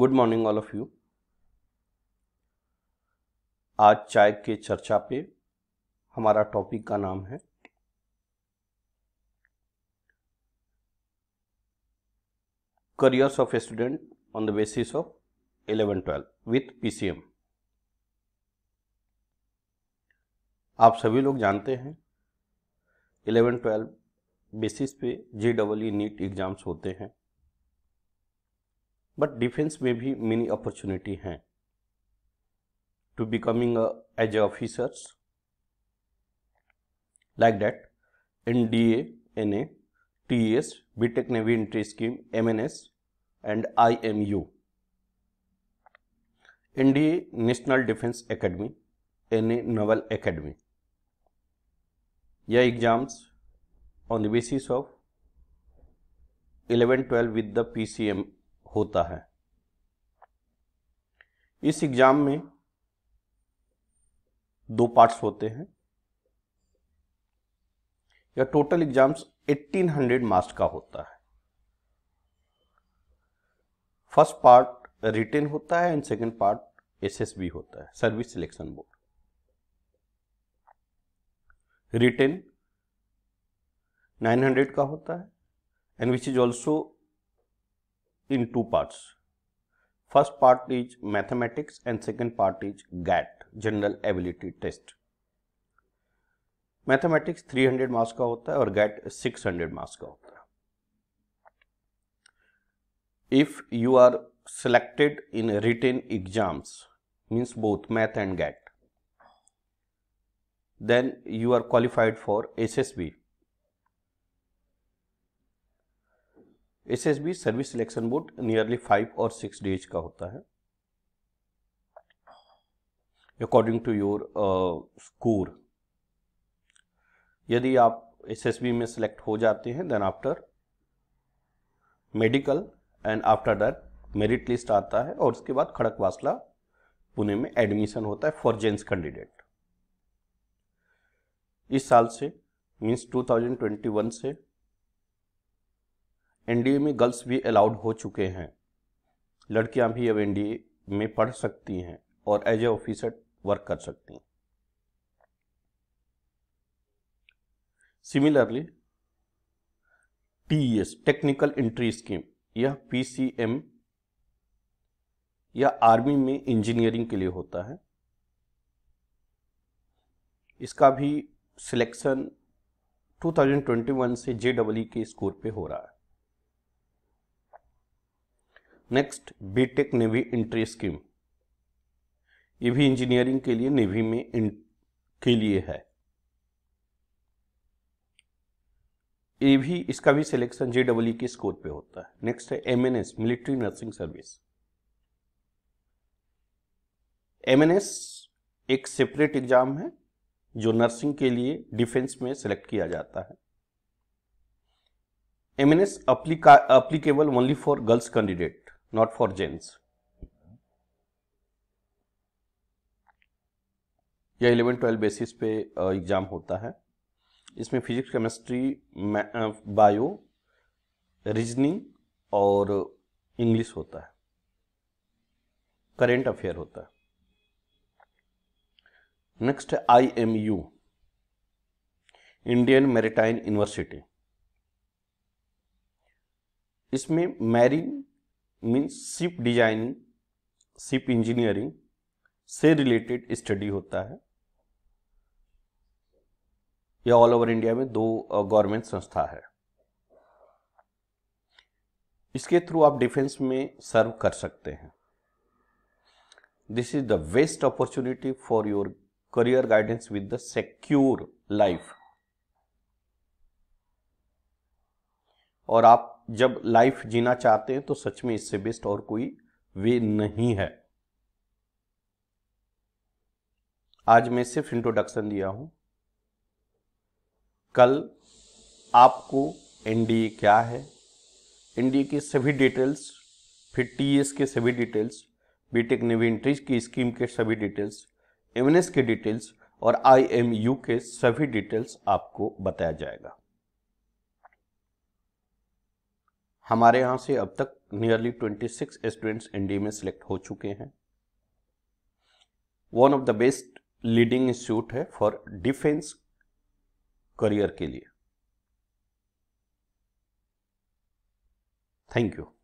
Good morning all of you आज चाय के चर्चा पे हमारा टॉपिक का नाम है careers of student on the basis of eleven twelve with PCM आप सभी लोग जानते हैं इलेवन ट्वेल्व बेसिस पे J double E NEET exams होते हैं बट डिफेंस में भी मेनी अपॉर्चुनिटी हैं to becoming as a officers like that N D A N A T S B tech navy entry scheme M N S and I M U N D A national defence academy N A naval academy यह exams on the basis of 11 12 with the PCM होता है इस exam में दो parts होते हैं या total exams 1800 marks का होता है फर्स्ट पार्ट रिटेन होता है एंड सेकंड पार्ट एसएसबी होता है सर्विस सिलेक्शन बोर्ड रिटेन 900 का होता है and which is also in two parts. First part is mathematics and second part is GAT general ability test. Mathematics 300 marks ka hota hai aur GAT 600 marks ka hota hai. If you are selected in written exams means both math and GAT then you are qualified for SSB SSB service selection board nearly five और six days का होता है according to your score यदि आप SSB में select हो जाते हैं then after medical and after that merit list आता है और उसके बाद खड़कवासला पुणे में एडमिशन होता है फॉर जेंट्स कैंडिडेट इस साल से मीन्स 2021 से एनडीए में गर्ल्स भी अलाउड हो चुके हैं लड़कियां भी अब एनडीए में पढ़ सकती हैं और एज ए ऑफिसर वर्क कर सकती हैं similarly TES technical entry scheme यह पीसीएम या आर्मी में इंजीनियरिंग के लिए होता है इसका भी सिलेक्शन 2021 से जे डबल e के स्कोर पे हो रहा है next B tech navy entry scheme ये भी इंजीनियरिंग के लिए नेवी में इन, के लिए है ये भी इसका भी सिलेक्शन जेडब्ल्यू के स्कोर पे होता है नेक्स्ट है MNS military nursing service MNS एक सेपरेट एग्जाम है जो नर्सिंग के लिए डिफेंस में सिलेक्ट किया जाता है MNS applicable only for girls candidate not for gens. यह इलेवन ट्वेल्व बेसिस पे एग्ज़ाम होता है इसमें फिजिक्स केमिस्ट्री बायो रीजनिंग और इंग्लिश होता है करेंट अफेयर होता है next I M U Indian maritime university इसमें marine means ship designing ship engineering से रिलेटेड स्टडी होता है यह ऑल ओवर इंडिया में दो गवर्नमेंट संस्था है इसके थ्रू आप डिफेंस में सर्व कर सकते हैं this is the best opportunity for your career guidance with the secure life और आप जब लाइफ जीना चाहते हैं तो सच में इससे बेस्ट और कोई वे नहीं है आज मैं सिर्फ इंट्रोडक्शन दिया हूं कल आपको एनडीए क्या है एनडीए की सभी डिटेल्स फिर टीएस के सभी डिटेल्स बीटेक नेवी की स्कीम के सभी डिटेल्स एमएनएस के डिटेल्स और आईएमयू के सभी डिटेल्स आपको बताया जाएगा हमारे यहाँ से अब तक नियरली 26 स्टूडेंट्स एनडीए में सिलेक्ट हो चुके हैं one of the best leading institute है फॉर डिफेंस करियर के लिए थैंक यू